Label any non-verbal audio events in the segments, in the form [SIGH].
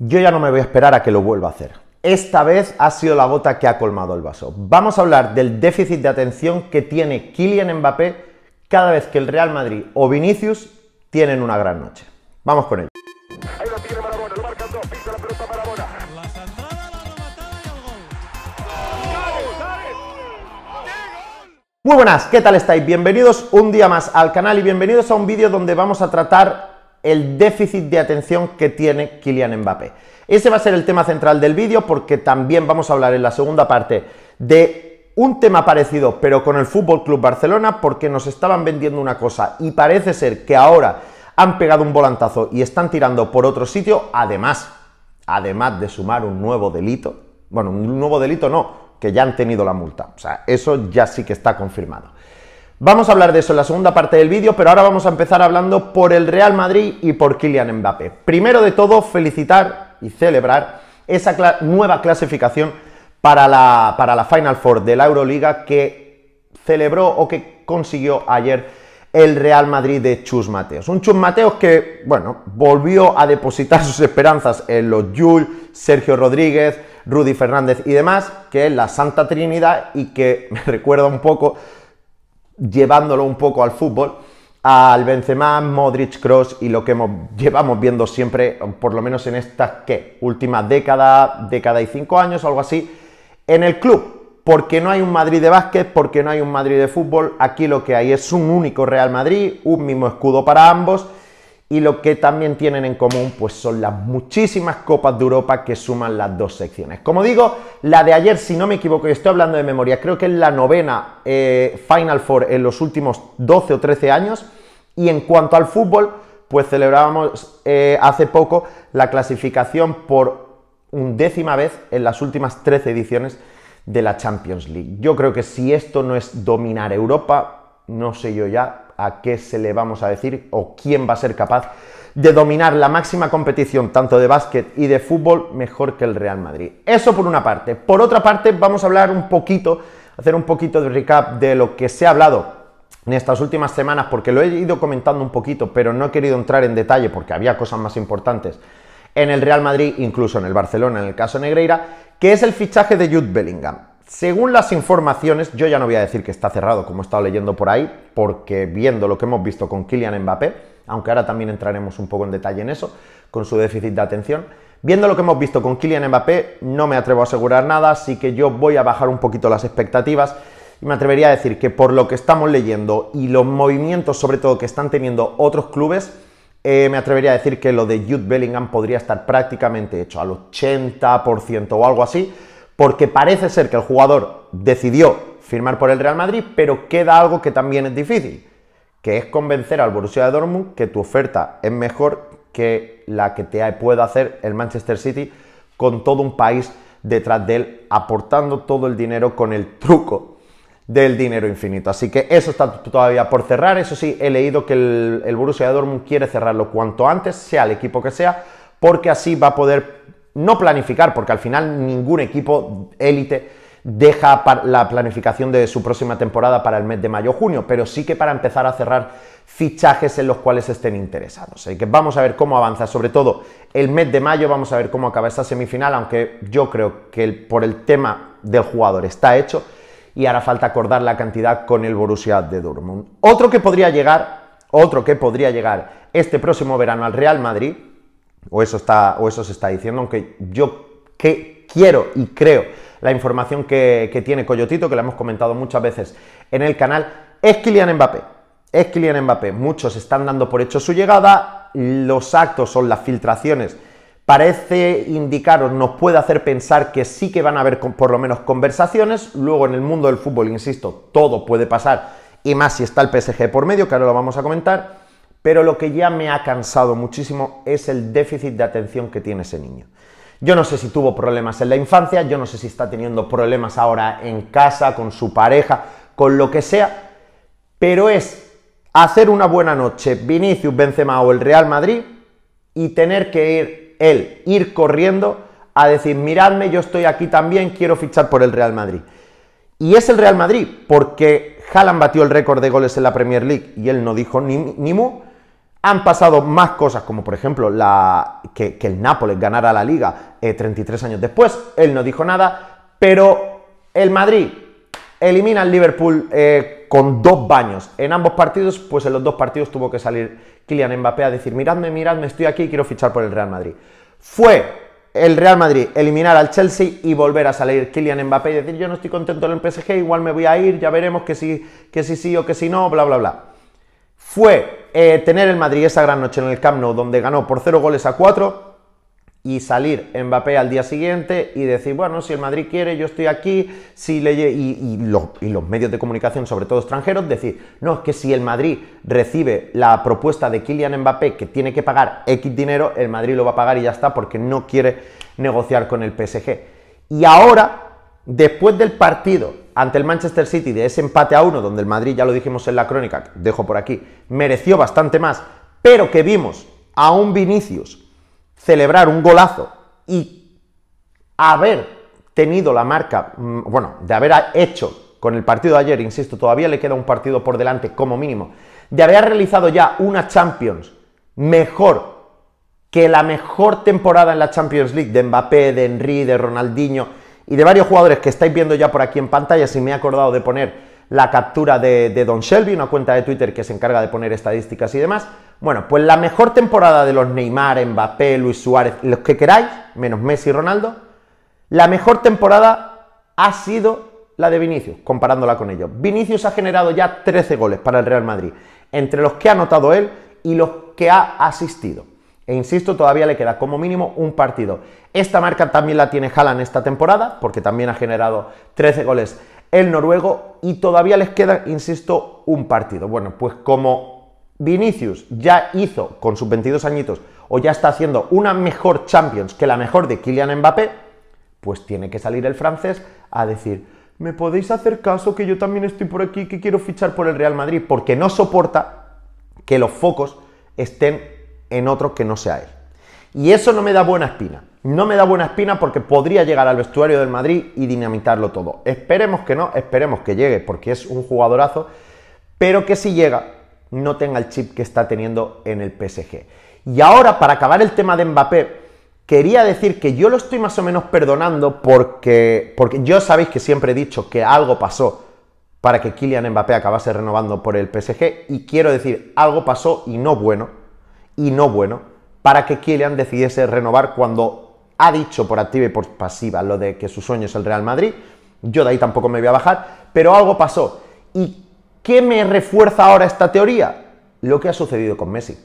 Yo ya no me voy a esperar a que lo vuelva a hacer. Esta vez ha sido la gota que ha colmado el vaso. Vamos a hablar del déficit de atención que tiene Kylian Mbappé cada vez que el Real Madrid o Vinicius tienen una gran noche. Vamos con ello. Muy buenas, ¿qué tal estáis? Bienvenidos un día más al canal y bienvenidos a un vídeo donde vamos a tratar el déficit de atención que tiene Kylian Mbappé. Ese va a ser el tema central del vídeo porque también vamos a hablar en la segunda parte de un tema parecido, pero con el Fútbol Club Barcelona, porque nos estaban vendiendo una cosa y parece ser que ahora han pegado un volantazo y están tirando por otro sitio, además, además de sumar un nuevo delito, bueno, un nuevo delito no, que ya han tenido la multa, o sea, eso ya sí que está confirmado. Vamos a hablar de eso en la segunda parte del vídeo, pero ahora vamos a empezar hablando por el Real Madrid y por Kylian Mbappé. Primero de todo, felicitar y celebrar esa nueva clasificación para la, para la Final Four de la Euroliga que celebró o que consiguió ayer el Real Madrid de Chus Mateos. Un Chus Mateos que, bueno, volvió a depositar sus esperanzas en los Jules, Sergio Rodríguez, Rudy Fernández y demás, que es la Santa Trinidad y que [LAUGHS] me recuerda un poco llevándolo un poco al fútbol, al Benzema, Modric, Cross y lo que [LAUGHS] llevamos viendo siempre, por lo menos en estas ¿qué? últimas décadas, década y cinco años, algo así, en el club. Porque no hay un Madrid de básquet, porque no hay un Madrid de fútbol, aquí lo que hay es un único Real Madrid, un mismo escudo para ambos y lo que también tienen en común pues son las muchísimas copas de Europa que suman las dos secciones. Como digo, la de ayer, si no me equivoco, y estoy hablando de memoria, creo que es la novena eh, Final Four en los últimos 12 o 13 años. Y en cuanto al fútbol, pues celebrábamos eh, hace poco la clasificación por undécima vez en las últimas 13 ediciones de la Champions League. Yo creo que si esto no es dominar Europa, no sé yo ya a qué se le vamos a decir o quién va a ser capaz de dominar la máxima competición tanto de básquet y de fútbol mejor que el Real Madrid. Eso por una parte. Por otra parte, vamos a hablar un poquito, hacer un poquito de recap de lo que se ha hablado en estas últimas semanas, porque lo he ido comentando un poquito, pero no he querido entrar en detalle porque había cosas más importantes en el Real Madrid, incluso en el Barcelona, en el caso Negreira, que es el fichaje de Jude Bellingham según las informaciones, yo ya no voy a decir que está cerrado, como he estado leyendo por ahí, porque viendo lo que hemos visto con Kylian Mbappé, aunque ahora también entraremos un poco en detalle en eso, con su déficit de atención, viendo lo que hemos visto con Kylian Mbappé, no me atrevo a asegurar nada, así que yo voy a bajar un poquito las expectativas y me atrevería a decir que por lo que estamos leyendo y los movimientos sobre todo que están teniendo otros clubes, eh, me atrevería a decir que lo de Jude Bellingham podría estar prácticamente hecho al 80% o algo así, porque parece ser que el jugador decidió firmar por el Real Madrid, pero queda algo que también es difícil, que es convencer al Borussia Dortmund que tu oferta es mejor que la que te pueda hacer el Manchester City con todo un país detrás de él aportando todo el dinero con el truco del dinero infinito. Así que eso está todavía por cerrar. Eso sí, he leído que el, el Borussia Dortmund quiere cerrarlo cuanto antes, sea el equipo que sea, porque así va a poder no planificar, porque al final ningún equipo élite deja la planificación de su próxima temporada para el mes de mayo-junio, pero sí que para empezar a cerrar fichajes en los cuales estén interesados. que vamos a ver cómo avanza, sobre todo el mes de mayo, vamos a ver cómo acaba esta semifinal, aunque yo creo que por el tema del jugador está hecho y hará falta acordar la cantidad con el Borussia de Dortmund. Otro que podría llegar, otro que podría llegar este próximo verano al Real Madrid, o eso, está, o eso se está diciendo, aunque yo que quiero y creo la información que, tiene Coyotito, que la hemos comentado muchas veces en el canal, es Kylian Mbappé. Es Kylian Mbappé. Muchos están dando por hecho su llegada, los actos son las filtraciones parece indicaros, nos puede hacer pensar que sí que van a haber por lo menos conversaciones. Luego en el mundo del fútbol, insisto, todo puede pasar, y más si está el PSG por medio, que ahora lo vamos a comentar. Pero lo que ya me ha cansado muchísimo es el déficit de atención que tiene ese niño. Yo no sé si tuvo problemas en la infancia, yo no sé si está teniendo problemas ahora en casa, con su pareja, con lo que sea, pero es hacer una buena noche Vinicius Benzema o el Real Madrid y tener que ir él, ir corriendo a decir, miradme, yo estoy aquí también, quiero fichar por el Real Madrid. Y es el Real Madrid, porque Haaland batió el récord de goles en la Premier League y él no dijo ni, ni mu, han pasado más cosas, como por ejemplo que, el Nápoles ganara la liga 33 eh, años después. Él no dijo nada, pero el Madrid elimina al Liverpool eh, con dos baños. En ambos partidos, pues en los dos partidos tuvo que salir Kylian Mbappé a decir, miradme, miradme, estoy aquí y quiero fichar por el Real Madrid. Fue el Real Madrid eliminar al Chelsea y volver a salir Kylian Mbappé y decir, yo no estoy contento en el PSG, igual me voy a ir, ya veremos que si, que si sí o que si no, bla, bla, bla fue eh, tener el Madrid esa gran noche en el Camp Nou, donde ganó por 0 goles a 4, y salir Mbappé al día siguiente y decir, bueno, si el Madrid quiere, yo estoy aquí, si le y, los, y, los medios de comunicación, sobre todo extranjeros, decir, no, es que si el Madrid recibe la propuesta de Kylian Mbappé que tiene que pagar X dinero, el Madrid lo va a pagar y ya está, porque no quiere negociar con el PSG. Y ahora Después del partido ante el Manchester City de ese empate a uno, donde el Madrid, ya lo dijimos en la crónica, dejo por aquí, mereció bastante más, pero que vimos a un Vinicius celebrar un golazo y haber tenido la marca, mm, bueno, de haber hecho con el partido de ayer, insisto, todavía le queda un partido por delante como mínimo, de haber realizado ya una Champions mejor que la mejor temporada en la Champions League de Mbappé, de Henry, de Ronaldinho, y de varios jugadores que estáis viendo ya por aquí en pantalla, si me he acordado de poner la captura de, Don Shelby, una cuenta de Twitter que se encarga de poner estadísticas y demás. Bueno, pues la mejor temporada de los Neymar, Mbappé, Luis Suárez, los que queráis, menos Messi y Ronaldo, la mejor temporada ha sido la de Vinicius, comparándola con ellos. Vinicius ha generado ya 13 goles para el Real Madrid, entre los que ha anotado él y los que ha asistido. E insisto, todavía le queda como mínimo un partido. Esta marca también la tiene Haaland esta temporada, porque también ha generado 13 goles el noruego y todavía les queda, insisto, un partido. Bueno, pues como Vinicius ya hizo con sus 22 añitos o ya está haciendo una mejor Champions que la mejor de Kylian Mbappé, pues tiene que salir el francés a decir, ¿me podéis hacer caso que yo también estoy por aquí, que quiero fichar por el Real Madrid? Porque no soporta que los focos estén en otro que no sea él. Y eso no me da buena espina. No me da buena espina porque podría llegar al vestuario del Madrid y dinamitarlo todo. Esperemos que no, esperemos que llegue porque es un jugadorazo, pero que si llega no tenga el chip que está teniendo en el PSG. Y ahora, para acabar el tema de Mbappé, quería decir que yo lo estoy más o menos perdonando porque, porque yo sabéis que siempre he dicho que algo pasó para que Kylian Mbappé acabase renovando por el PSG y quiero decir, algo pasó y no bueno y no bueno para que Kylian decidiese renovar cuando ha dicho por activa y por pasiva lo de que su sueño es el Real Madrid. Yo de ahí tampoco me voy a bajar, pero algo pasó. ¿Y qué me refuerza ahora esta teoría? Lo que ha sucedido con Messi.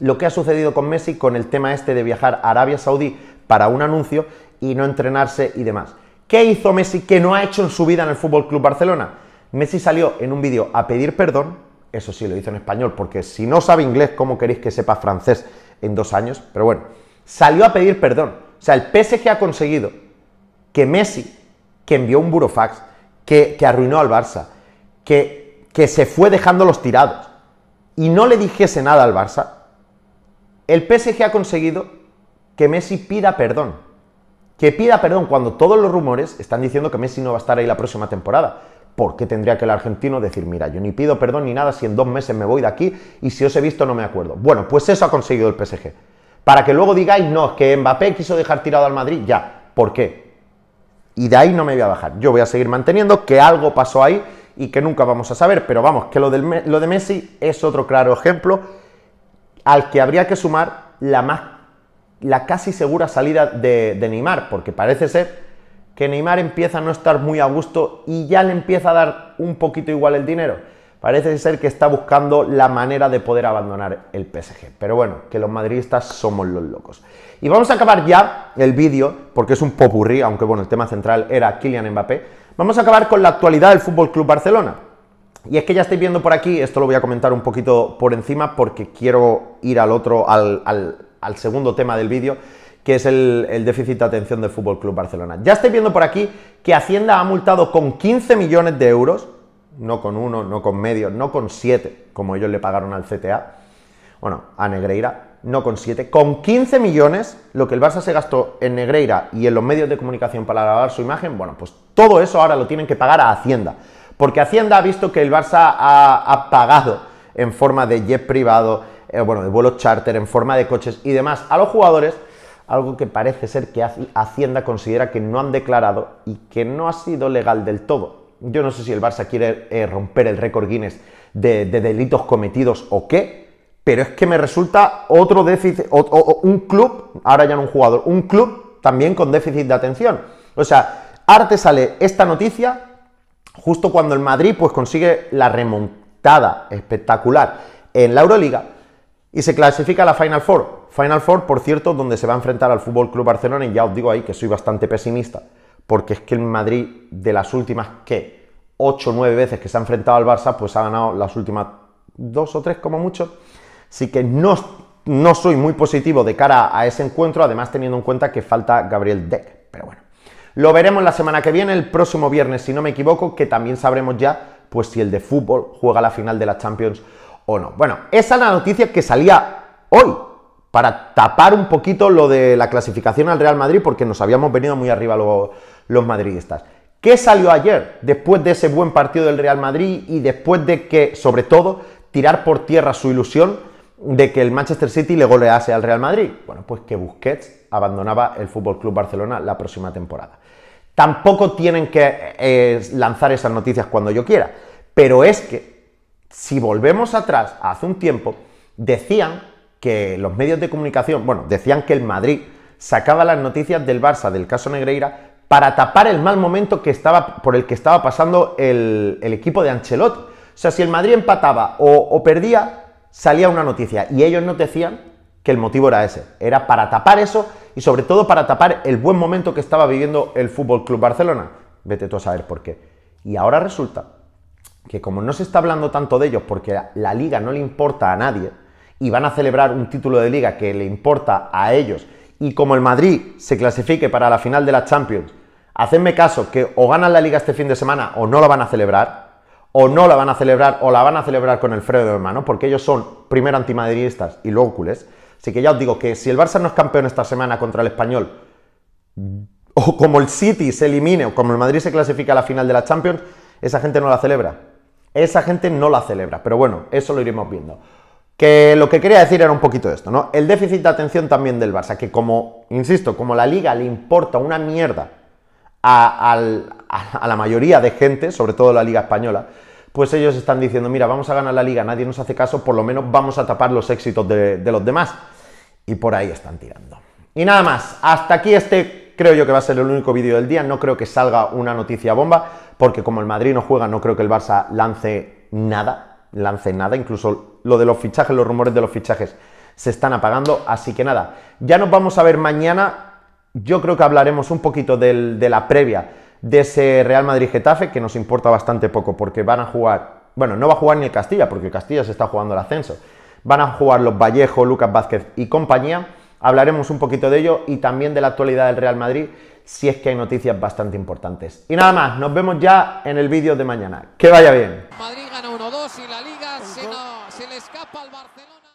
Lo que ha sucedido con Messi con el tema este de viajar a Arabia Saudí para un anuncio y no entrenarse y demás. ¿Qué hizo Messi que no ha hecho en su vida en el Fútbol Club Barcelona? Messi salió en un vídeo a pedir perdón eso sí, lo hizo en español, porque si no sabe inglés, ¿cómo queréis que sepa francés en dos años? Pero bueno, salió a pedir perdón. O sea, el PSG ha conseguido que Messi, que envió un burofax, que, arruinó al Barça, que, que se fue dejando los tirados y no le dijese nada al Barça, el PSG ha conseguido que Messi pida perdón. Que pida perdón cuando todos los rumores están diciendo que Messi no va a estar ahí la próxima temporada. ¿por qué tendría que el argentino decir, mira, yo ni pido perdón ni nada si en dos meses me voy de aquí y si os he visto no me acuerdo? Bueno, pues eso ha conseguido el PSG. Para que luego digáis, no, es que Mbappé quiso dejar tirado al Madrid, ya, ¿por qué? Y de ahí no me voy a bajar. Yo voy a seguir manteniendo que algo pasó ahí y que nunca vamos a saber, pero vamos, que lo, de Messi es otro claro ejemplo al que habría que sumar la, más, la casi segura salida de, de Neymar, porque parece ser que Neymar empieza a no estar muy a gusto y ya le empieza a dar un poquito igual el dinero. Parece ser que está buscando la manera de poder abandonar el PSG. Pero bueno, que los madridistas somos los locos. Y vamos a acabar ya el vídeo, porque es un popurrí, aunque bueno, el tema central era Kylian Mbappé. Vamos a acabar con la actualidad del Fútbol Club Barcelona. Y es que ya estáis viendo por aquí, esto lo voy a comentar un poquito por encima porque quiero ir al otro, al, al segundo tema del vídeo, que es el, déficit de atención del Fútbol Club Barcelona. Ya estáis viendo por aquí que Hacienda ha multado con 15 millones de euros, no con uno, no con medio, no con siete, como ellos le pagaron al CTA, bueno, a Negreira, no con siete, con 15 millones, lo que el Barça se gastó en Negreira y en los medios de comunicación para grabar su imagen, bueno, pues todo eso ahora lo tienen que pagar a Hacienda, porque Hacienda ha visto que el Barça ha, pagado en forma de jet privado, eh, bueno, de vuelo charter, en forma de coches y demás a los jugadores algo que parece ser que Hacienda considera que no han declarado y que no ha sido legal del todo. Yo no sé si el Barça quiere eh, romper el récord Guinness de, delitos cometidos o qué, pero es que me resulta otro déficit, o, un club, ahora ya no un jugador, un club también con déficit de atención. O sea, arte sale esta noticia justo cuando el Madrid pues consigue la remontada espectacular en la Euroliga y se clasifica a la Final Four. Final Four, por cierto, donde se va a enfrentar al Fútbol Club Barcelona, y ya os digo ahí que soy bastante pesimista, porque es que el Madrid, de las últimas que 8 o 9 veces que se ha enfrentado al Barça, pues ha ganado las últimas dos o tres, como mucho. Así que no, no soy muy positivo de cara a ese encuentro, además teniendo en cuenta que falta Gabriel Deck. Pero bueno, lo veremos la semana que viene, el próximo viernes, si no me equivoco, que también sabremos ya pues si el de fútbol juega la final de la Champions o no. Bueno, esa es la noticia que salía hoy para tapar un poquito lo de la clasificación al Real Madrid porque nos habíamos venido muy arriba los, madridistas. ¿Qué salió ayer después de ese buen partido del Real Madrid y después de que, sobre todo, tirar por tierra su ilusión de que el Manchester City le golease al Real Madrid? Bueno, pues que Busquets abandonaba el Fútbol Club Barcelona la próxima temporada. Tampoco tienen que eh, lanzar esas noticias cuando yo quiera, pero es que si volvemos atrás, hace un tiempo, decían que los medios de comunicación, bueno, decían que el Madrid sacaba las noticias del Barça, del caso Negreira, para tapar el mal momento que estaba, por el que estaba pasando el, equipo de Ancelotti. O sea, si el Madrid empataba o, perdía, salía una noticia. Y ellos nos decían que el motivo era ese. Era para tapar eso y sobre todo para tapar el buen momento que estaba viviendo el Fútbol Club Barcelona. Vete tú a saber por qué. Y ahora resulta que como no se está hablando tanto de ellos porque la, liga no le importa a nadie y van a celebrar un título de liga que le importa a ellos y como el Madrid se clasifique para la final de la Champions, hacedme caso que o ganan la liga este fin de semana o no la van a celebrar, o no la van a celebrar o la van a celebrar con el fredo de mano, porque ellos son primero antimadridistas y luego culés. Así que ya os digo que si el Barça no es campeón esta semana contra el español, o como el City se elimine o como el Madrid se clasifica a la final de la Champions, esa gente no la celebra. Esa gente no la celebra, pero bueno, eso lo iremos viendo. Que lo que quería decir era un poquito esto, ¿no? El déficit de atención también del Barça, que como, insisto, como la liga le importa una mierda a, la mayoría de gente, sobre todo la liga española, pues ellos están diciendo, mira, vamos a ganar la liga, nadie nos hace caso, por lo menos vamos a tapar los éxitos de, de los demás. Y por ahí están tirando. Y nada más, hasta aquí este Creo yo que va a ser el único vídeo del día, no creo que salga una noticia bomba, porque como el Madrid no juega, no creo que el Barça lance nada, lance nada, incluso lo de los fichajes, los rumores de los fichajes se están apagando, así que nada, ya nos vamos a ver mañana, yo creo que hablaremos un poquito de la previa de ese Real Madrid-Getafe, que nos importa bastante poco, porque van a jugar, bueno, no va a jugar ni el Castilla, porque el Castilla se está jugando el ascenso, van a jugar los Vallejo, Lucas Vázquez y compañía, Hablaremos un poquito de ello y también de la actualidad del Real Madrid, si es que hay noticias bastante importantes. Y nada más, nos vemos ya en el vídeo de mañana. Que vaya bien. Madrid gana 1-2 y la liga se, le escapa al